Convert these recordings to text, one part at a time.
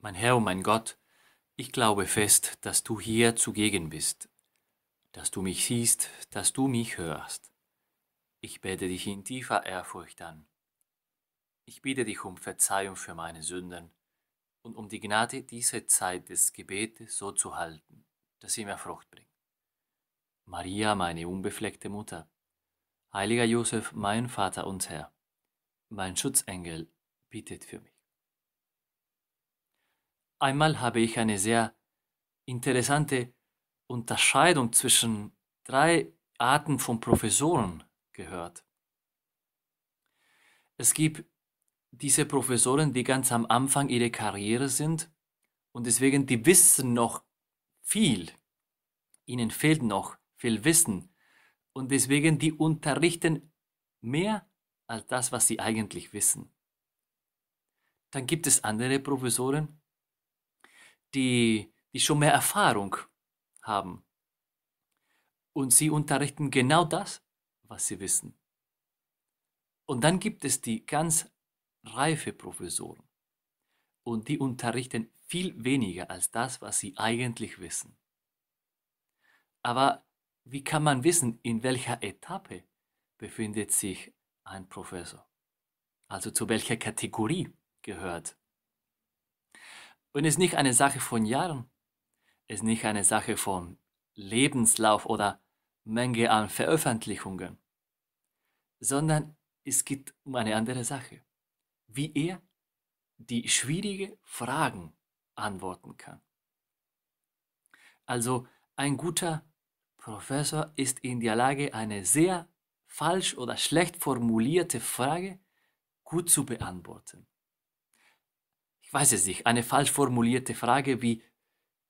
Mein Herr und mein Gott, ich glaube fest, dass du hier zugegen bist, dass du mich siehst, dass du mich hörst. Ich bete dich in tiefer Ehrfurcht an. Ich bitte dich um Verzeihung für meine Sünden und um die Gnade, diese Zeit des Gebetes so zu halten, dass sie mir Frucht bringt. Maria, meine unbefleckte Mutter, heiliger Josef, mein Vater und Herr, mein Schutzengel, bittet für mich. Einmal habe ich eine sehr interessante Unterscheidung zwischen drei Arten von Professoren gehört. Es gibt diese Professoren, die ganz am Anfang ihrer Karriere sind und deswegen die wissen noch viel. Ihnen fehlt noch viel Wissen und deswegen die unterrichten mehr als das, was sie eigentlich wissen. Dann gibt es andere Professoren, die, die schon mehr Erfahrung haben. Und sie unterrichten genau das, was sie wissen. Und dann gibt es die ganz reife Professoren. Und die unterrichten viel weniger als das, was sie eigentlich wissen. Aber wie kann man wissen, in welcher Etappe befindet sich ein Professor? Also zu welcher Kategorie gehört und es ist nicht eine Sache von Jahren, es ist nicht eine Sache von Lebenslauf oder Menge an Veröffentlichungen, sondern es geht um eine andere Sache, wie er die schwierigen Fragen antworten kann. Also ein guter Professor ist in der Lage, eine sehr falsch oder schlecht formulierte Frage gut zu beantworten ich weiß es nicht, eine falsch formulierte Frage wie,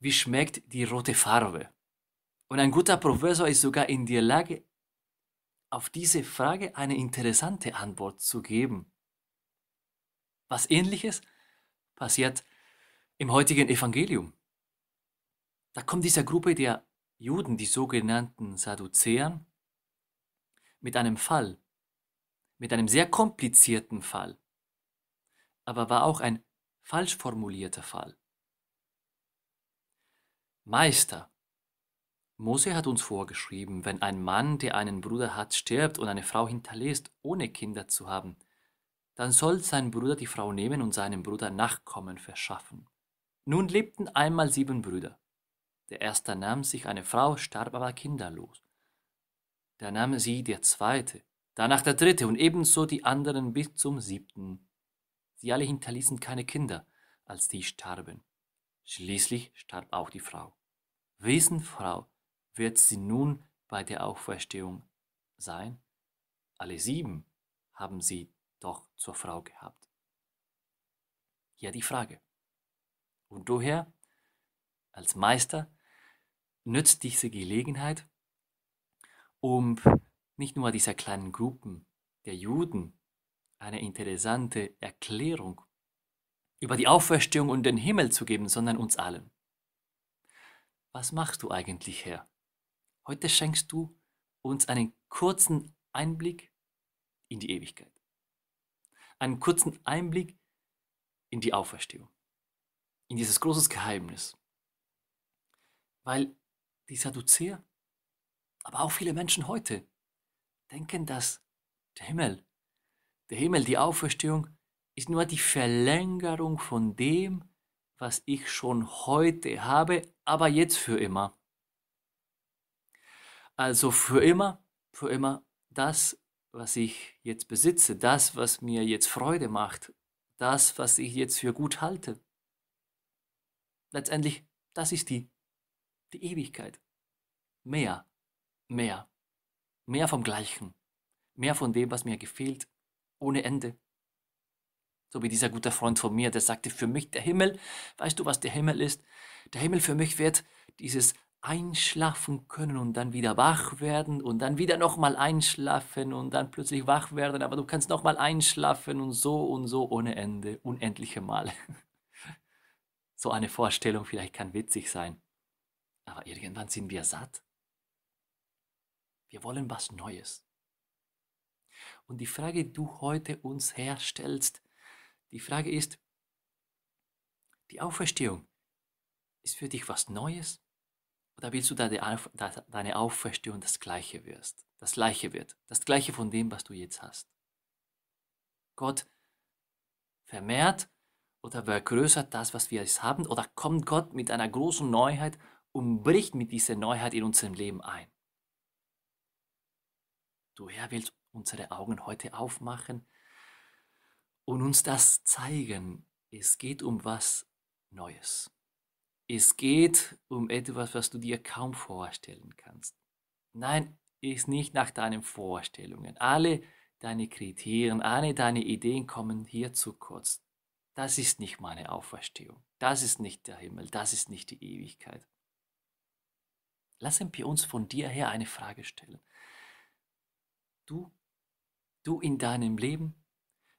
wie schmeckt die rote Farbe? Und ein guter Professor ist sogar in der Lage, auf diese Frage eine interessante Antwort zu geben. Was ähnliches passiert im heutigen Evangelium. Da kommt dieser Gruppe der Juden, die sogenannten Sadduzäern, mit einem Fall, mit einem sehr komplizierten Fall, aber war auch ein falsch formulierter Fall. Meister. Mose hat uns vorgeschrieben, wenn ein Mann, der einen Bruder hat, stirbt und eine Frau hinterlässt, ohne Kinder zu haben, dann soll sein Bruder die Frau nehmen und seinem Bruder Nachkommen verschaffen. Nun lebten einmal sieben Brüder. Der erste nahm sich eine Frau, starb aber kinderlos. Da nahm sie der zweite, danach der dritte und ebenso die anderen bis zum siebten. Sie alle hinterließen keine Kinder, als die starben. Schließlich starb auch die Frau. Frau wird sie nun bei der Auferstehung sein? Alle sieben haben sie doch zur Frau gehabt. Ja, die Frage. Und du, Herr, als Meister, nützt diese Gelegenheit, um nicht nur dieser kleinen Gruppen der Juden eine interessante Erklärung über die Auferstehung und den Himmel zu geben, sondern uns allen. Was machst du eigentlich, Herr? Heute schenkst du uns einen kurzen Einblick in die Ewigkeit, einen kurzen Einblick in die Auferstehung, in dieses großes Geheimnis. Weil die Sadduzäer, aber auch viele Menschen heute, denken, dass der Himmel der Himmel, die Auferstehung, ist nur die Verlängerung von dem, was ich schon heute habe, aber jetzt für immer. Also für immer, für immer das, was ich jetzt besitze, das, was mir jetzt Freude macht, das, was ich jetzt für gut halte. Letztendlich, das ist die, die Ewigkeit. Mehr, mehr, mehr vom Gleichen, mehr von dem, was mir gefehlt ohne Ende. So wie dieser gute Freund von mir, der sagte, für mich der Himmel, weißt du, was der Himmel ist? Der Himmel für mich wird dieses einschlafen können und dann wieder wach werden und dann wieder nochmal einschlafen und dann plötzlich wach werden, aber du kannst nochmal einschlafen und so und so ohne Ende, unendliche Male. So eine Vorstellung vielleicht kann witzig sein, aber irgendwann sind wir satt. Wir wollen was Neues. Und die Frage, die du heute uns herstellst, die Frage ist, die Auferstehung ist für dich was Neues? Oder willst du, dass deine Auferstehung das Gleiche wirst? Das Gleiche wird. Das Gleiche von dem, was du jetzt hast. Gott vermehrt oder vergrößert das, was wir jetzt haben? Oder kommt Gott mit einer großen Neuheit und bricht mit dieser Neuheit in unserem Leben ein? Du Herr willst unsere Augen heute aufmachen und uns das zeigen. Es geht um was Neues. Es geht um etwas, was du dir kaum vorstellen kannst. Nein, ist nicht nach deinen Vorstellungen. Alle deine Kriterien, alle deine Ideen kommen hier zu kurz. Das ist nicht meine Auferstehung. Das ist nicht der Himmel. Das ist nicht die Ewigkeit. Lassen wir uns von dir her eine Frage stellen. Du Du in deinem Leben,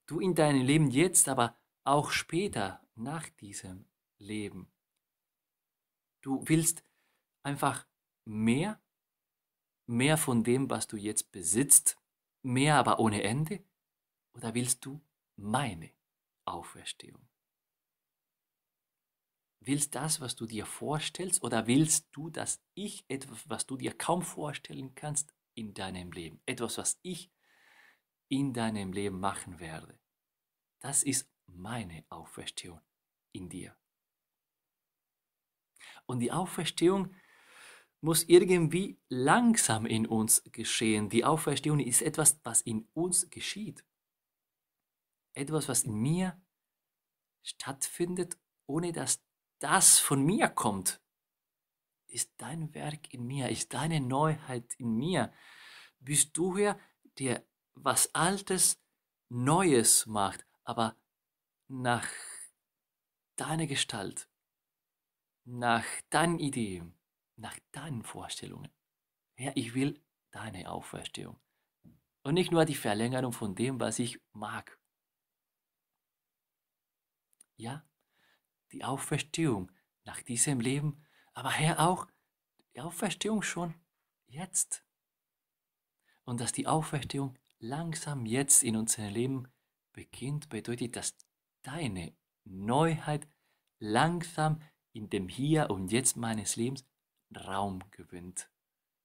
du in deinem Leben jetzt, aber auch später, nach diesem Leben. Du willst einfach mehr, mehr von dem, was du jetzt besitzt, mehr aber ohne Ende? Oder willst du meine Auferstehung? Willst das, was du dir vorstellst, oder willst du, dass ich etwas, was du dir kaum vorstellen kannst, in deinem Leben, etwas, was ich in deinem Leben machen werde. Das ist meine Auferstehung in dir. Und die Auferstehung muss irgendwie langsam in uns geschehen. Die Auferstehung ist etwas, was in uns geschieht. Etwas, was in mir stattfindet, ohne dass das von mir kommt. Ist dein Werk in mir, ist deine Neuheit in mir. Bist du hier, der was Altes Neues macht, aber nach deiner Gestalt, nach deinen Ideen, nach deinen Vorstellungen. Herr, ich will deine Auferstehung und nicht nur die Verlängerung von dem, was ich mag. Ja, die Auferstehung nach diesem Leben, aber Herr auch die Auferstehung schon jetzt. Und dass die Auferstehung langsam jetzt in unserem Leben beginnt, bedeutet, dass deine Neuheit langsam in dem Hier und Jetzt meines Lebens Raum gewinnt.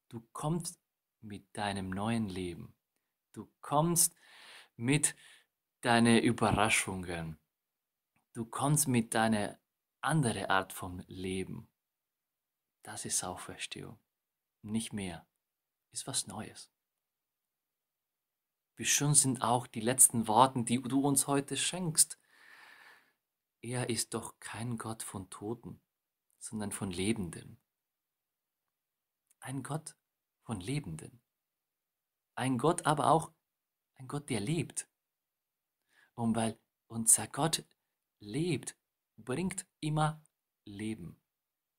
Du kommst mit deinem neuen Leben. Du kommst mit deinen Überraschungen. Du kommst mit deiner anderen Art von Leben. Das ist Auferstehung. Nicht mehr. Ist was Neues. Wie schön sind auch die letzten Worte, die du uns heute schenkst. Er ist doch kein Gott von Toten, sondern von Lebenden. Ein Gott von Lebenden. Ein Gott aber auch, ein Gott, der lebt. Und weil unser Gott lebt, bringt immer Leben,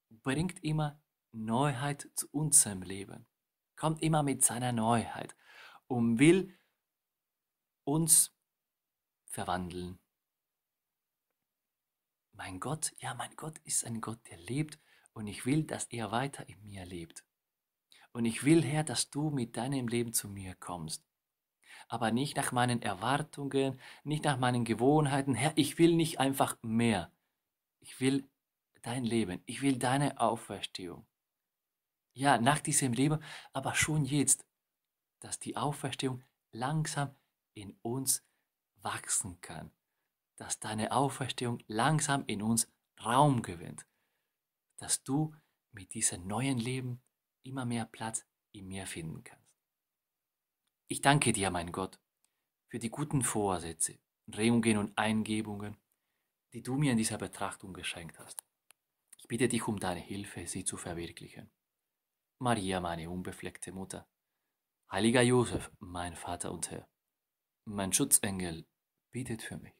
bringt immer Neuheit zu unserem Leben, kommt immer mit seiner Neuheit und will uns verwandeln. Mein Gott, ja, mein Gott ist ein Gott, der lebt und ich will, dass er weiter in mir lebt. Und ich will, Herr, dass du mit deinem Leben zu mir kommst. Aber nicht nach meinen Erwartungen, nicht nach meinen Gewohnheiten. Herr, ich will nicht einfach mehr. Ich will dein Leben. Ich will deine Auferstehung. Ja, nach diesem Leben, aber schon jetzt, dass die Auferstehung langsam in uns wachsen kann, dass deine Auferstehung langsam in uns Raum gewinnt, dass du mit diesem neuen Leben immer mehr Platz in mir finden kannst. Ich danke dir, mein Gott, für die guten Vorsätze, Regungen und Eingebungen, die du mir in dieser Betrachtung geschenkt hast. Ich bitte dich um deine Hilfe, sie zu verwirklichen. Maria, meine unbefleckte Mutter, heiliger Josef, mein Vater und Herr, mein Schutzengel bietet für mich.